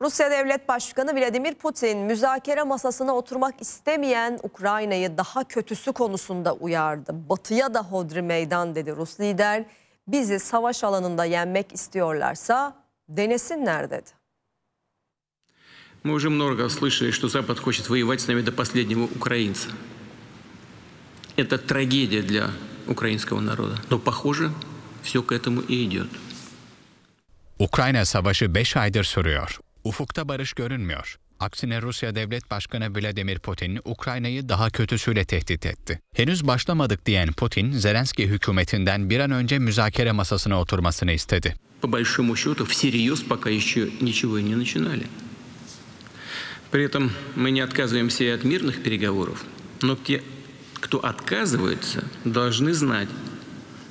Rusya Devlet Başkanı Vladimir Putin müzakere masasına oturmak istemeyen Ukrayna'yı daha kötüsü konusunda uyardı. Batıya da hodri meydan dedi Rus lider. Bizi savaş alanında yenmek istiyorlarsa denesinler dedi. Мы уже много слышали, что Запад хочет воевать с нами до последнего украинца. Это трагедия для украинского народа. Но, похоже, все к этому и идет. Ukrayna Savaşı 5 aydır sürüyor. Ufukta barış görünmüyor. Aksine Rusya Devlet Başkanı Vladimir Putin Ukrayna'yı daha kötüsüyle tehdit etti. Henüz başlamadık diyen Putin, Zelenski hükümetinden bir an önce müzakere masasına oturmasını istedi. По большому счету, всерьез пока еще ничего не начинали. При этом мы не отказываемся и от мирных переговоров, но те, кто отказывается, должны знать,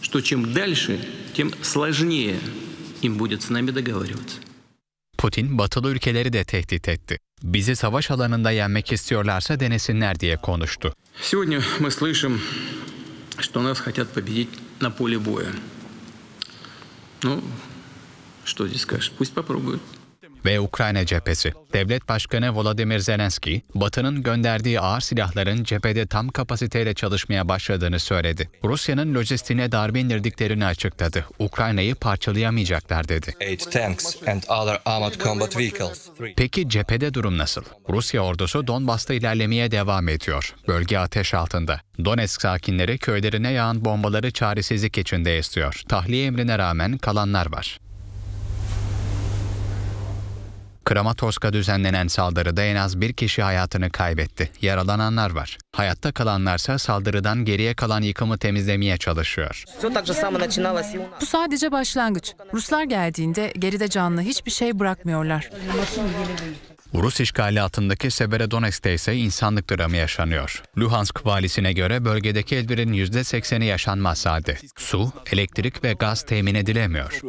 что чем дальше, тем сложнее им будет с нами договариваться. Putin batılı ülkeleri de tehdit etti. Bizi savaş alanında yenmek istiyorlarsa denesinler diye konuştu. Сегодня мы слышим, что нас хотят победить на поле боя. Ну, что здесь скажешь? Пусть попробуют ve Ukrayna cephesi. Devlet Başkanı Volodymyr Zelenski, Batı'nın gönderdiği ağır silahların cephede tam kapasiteyle çalışmaya başladığını söyledi. Rusya'nın lojistiğine darbe indirdiklerini açıkladı. Ukrayna'yı parçalayamayacaklar dedi. Peki cephede durum nasıl? Rusya ordusu Donbas'ta ilerlemeye devam ediyor. Bölge ateş altında. Donetsk sakinleri köylerine yağan bombaları çaresizlik içinde istiyor. Tahliye emrine rağmen kalanlar var. Kramatorsk'a düzenlenen saldırıda en az bir kişi hayatını kaybetti. Yaralananlar var. Hayatta kalanlarsa saldırıdan geriye kalan yıkımı temizlemeye çalışıyor. Bu sadece başlangıç. Ruslar geldiğinde geride canlı hiçbir şey bırakmıyorlar. Rus işgali altındaki Severodonetsk'te ise insanlık dramı yaşanıyor. Luhansk valisine göre bölgedeki elbirin %80'i yaşanmaz halde. Su, elektrik ve gaz temin edilemiyor.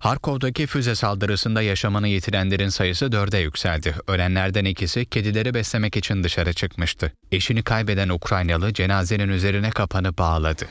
Harkov'daki füze saldırısında yaşamını yitirenlerin sayısı dörde yükseldi. Ölenlerden ikisi kedileri beslemek için dışarı çıkmıştı. Eşini kaybeden Ukraynalı cenazenin üzerine kapanı bağladı.